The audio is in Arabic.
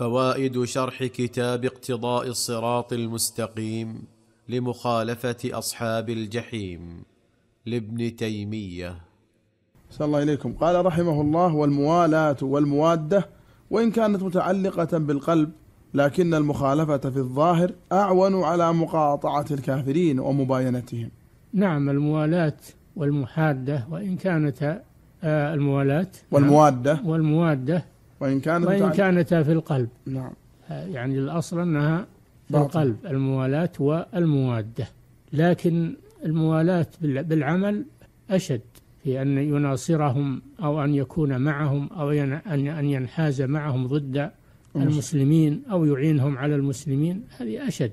فوائد شرح كتاب اقتضاء الصراط المستقيم لمخالفه اصحاب الجحيم لابن تيميه صلى الله اليكم قال رحمه الله والموالاه والمواده وان كانت متعلقه بالقلب لكن المخالفه في الظاهر اعون على مقاطعه الكافرين ومباينتهم نعم الموالاه والمحاده وان كانت آه، الموالاه نعم. والمواده والمواده وإن كانت وإن كانتا في القلب نعم آه، يعني الأصل أنها في باطل. القلب الموالاة والموادة لكن الموالاة بالعمل أشد في أن يناصرهم أو أن يكون معهم أو أن ينحاز معهم ضد المسلمين أو يعينهم على المسلمين هذه أشد